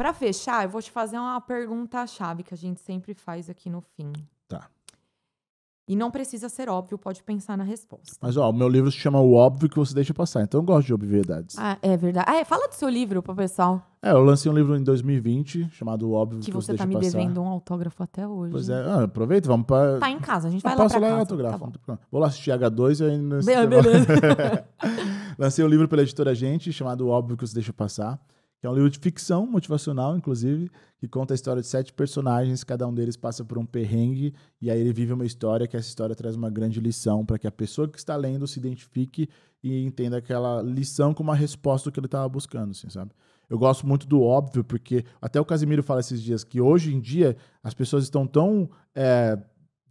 Para fechar, eu vou te fazer uma pergunta chave que a gente sempre faz aqui no fim. Tá. E não precisa ser óbvio, pode pensar na resposta. Mas, ó, o meu livro se chama O Óbvio que Você Deixa Passar, então eu gosto de obviedades. Ah, é verdade. Ah, é, fala do seu livro pro pessoal. É, eu lancei um livro em 2020 chamado O Óbvio que, que Você, Deixa Passar. Que você tá me devendo um autógrafo até hoje. Pois é, ah, aproveita, vamos pra... Tá em casa, a gente vai ah, lá pra lá casa. lá o autógrafo. Tá Vou lá assistir H2 e ainda... Beleza. lancei um livro pela editora Gente chamado O Óbvio que Você Deixa Passar que é um livro de ficção motivacional, inclusive, que conta a história de sete personagens, cada um deles passa por um perrengue e aí ele vive uma história que essa história traz uma grande lição para que a pessoa que está lendo se identifique e entenda aquela lição como a resposta do que ele estava buscando, assim, sabe? Eu gosto muito do óbvio, porque até o Casimiro fala esses dias que hoje em dia as pessoas estão tão é,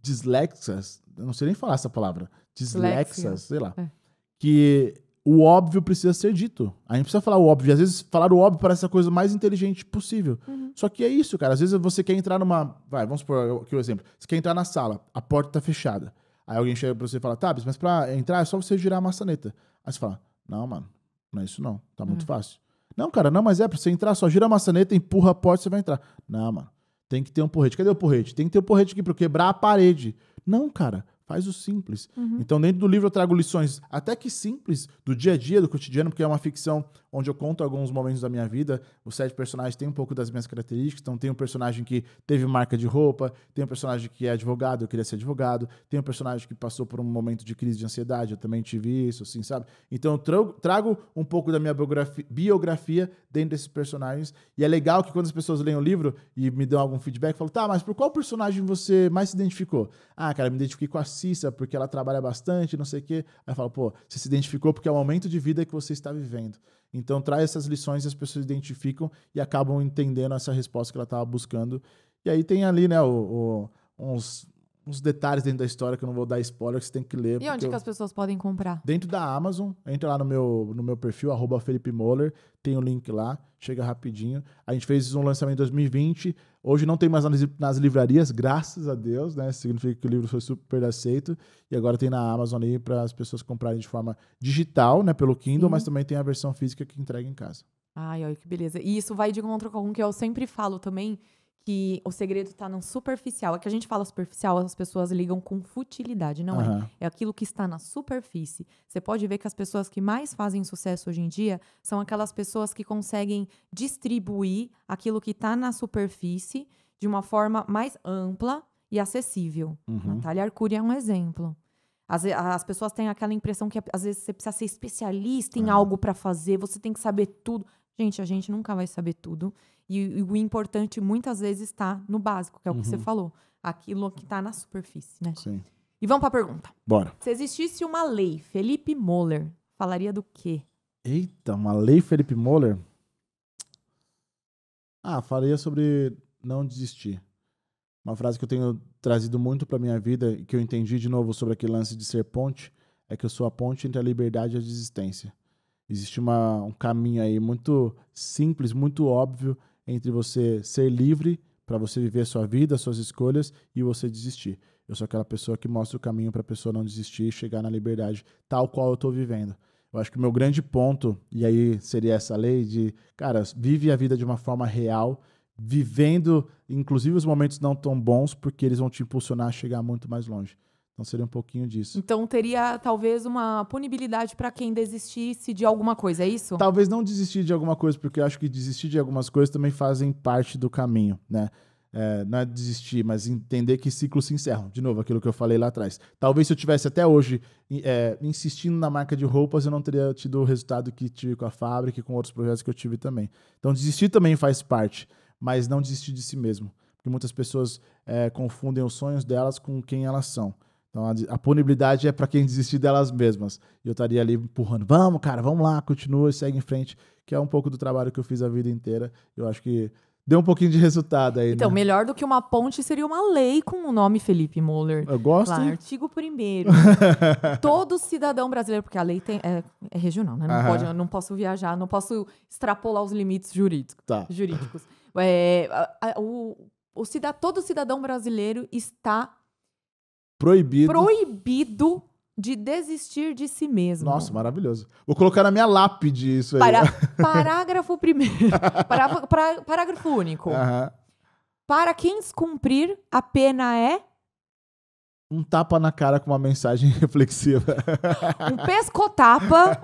dislexas, não sei nem falar essa palavra, dislexas, Lexia. sei lá, é. que o óbvio precisa ser dito. A gente precisa falar o óbvio. E às vezes falar o óbvio parece a coisa mais inteligente possível. Uhum. Só que é isso, cara. Às vezes você quer entrar numa. Vai, vamos supor aqui o um exemplo. Você quer entrar na sala, a porta tá fechada. Aí alguém chega pra você e fala, tá, mas pra entrar é só você girar a maçaneta. Aí você fala, não, mano, não é isso não. Tá muito uhum. fácil. Não, cara, não, mas é pra você entrar, só gira a maçaneta, empurra a porta, você vai entrar. Não, mano, tem que ter um porrete. Cadê o porrete? Tem que ter o um porrete aqui pra eu quebrar a parede. Não, cara, Faz o simples. Uhum. Então, dentro do livro eu trago lições até que simples do dia a dia, do cotidiano, porque é uma ficção onde eu conto alguns momentos da minha vida. Os sete personagens têm um pouco das minhas características. Então, tem um personagem que teve marca de roupa, tem um personagem que é advogado, eu queria ser advogado, tem um personagem que passou por um momento de crise de ansiedade, eu também tive isso, assim, sabe? Então, eu trago, trago um pouco da minha biografia, biografia dentro desses personagens. E é legal que quando as pessoas leem o livro e me dão algum feedback, falam, tá, mas por qual personagem você mais se identificou? Ah, cara, me identifiquei com a porque ela trabalha bastante, não sei o quê. Aí fala, pô, você se identificou porque é o momento de vida que você está vivendo. Então traz essas lições e as pessoas identificam e acabam entendendo essa resposta que ela estava buscando. E aí tem ali, né, o, o uns, uns detalhes dentro da história que eu não vou dar spoiler, que você tem que ler. E onde eu... que as pessoas podem comprar? Dentro da Amazon. Entra lá no meu, no meu perfil, arroba Felipe Moller. Tem o um link lá, chega rapidinho. A gente fez um lançamento em 2020. Hoje não tem mais nas, nas livrarias, graças a Deus, né? Significa que o livro foi super aceito. E agora tem na Amazon aí para as pessoas comprarem de forma digital, né? Pelo Kindle, Sim. mas também tem a versão física que entrega em casa. Ai, olha que beleza. E isso vai de encontro com o que eu sempre falo também, que o segredo está no superficial. É que a gente fala superficial, as pessoas ligam com futilidade, não uhum. é? É aquilo que está na superfície. Você pode ver que as pessoas que mais fazem sucesso hoje em dia são aquelas pessoas que conseguem distribuir aquilo que está na superfície de uma forma mais ampla e acessível. Uhum. Natália Arcuri é um exemplo. As, as pessoas têm aquela impressão que é, às vezes você precisa ser especialista em uhum. algo para fazer, você tem que saber tudo. Gente, a gente nunca vai saber tudo. E, e o importante muitas vezes está no básico, que é o uhum. que você uhum. falou. Aquilo que está na superfície, né? Sim. E vamos para a pergunta. Bora. Se existisse uma lei, Felipe Moller falaria do quê? Eita, uma lei Felipe Moller? Ah, falaria sobre não desistir. Uma frase que eu tenho trazido muito para minha vida e que eu entendi de novo sobre aquele lance de ser ponte é que eu sou a ponte entre a liberdade e a desistência. Existe uma, um caminho aí muito simples, muito óbvio entre você ser livre para você viver a sua vida, suas escolhas e você desistir. Eu sou aquela pessoa que mostra o caminho para a pessoa não desistir e chegar na liberdade tal qual eu estou vivendo. Eu acho que o meu grande ponto, e aí seria essa lei de, cara, vive a vida de uma forma real, vivendo, inclusive os momentos não tão bons, porque eles vão te impulsionar a chegar muito mais longe. Então seria um pouquinho disso. Então teria talvez uma punibilidade para quem desistisse de alguma coisa, é isso? Talvez não desistir de alguma coisa, porque eu acho que desistir de algumas coisas também fazem parte do caminho, né? É, não é desistir, mas entender que ciclos se encerram. De novo, aquilo que eu falei lá atrás. Talvez se eu tivesse até hoje é, insistindo na marca de roupas, eu não teria tido o resultado que tive com a fábrica e com outros projetos que eu tive também. Então, desistir também faz parte, mas não desistir de si mesmo. Porque muitas pessoas é, confundem os sonhos delas com quem elas são. Então a, a punibilidade é para quem desistir delas mesmas. E eu estaria ali empurrando, vamos, cara, vamos lá, continua, segue em frente, que é um pouco do trabalho que eu fiz a vida inteira. Eu acho que deu um pouquinho de resultado aí. Então, né? melhor do que uma ponte seria uma lei com o nome Felipe Moller. Eu gosto. Lá, artigo primeiro. Todo cidadão brasileiro, porque a lei tem, é, é regional, né? Não, não posso viajar, não posso extrapolar os limites jurídicos. Tá. jurídicos. É, a, a, o, o cidad, todo cidadão brasileiro está Proibido. Proibido de desistir de si mesmo. Nossa, maravilhoso. Vou colocar na minha lápide isso aí. Para, parágrafo primeiro. para parágrafo único. Uhum. Para quem cumprir, a pena é um tapa na cara com uma mensagem reflexiva. Um pescotapa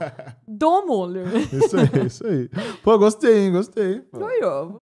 do Muller. Isso aí, isso aí. Pô, gostei, hein? Gostei. Foi eu.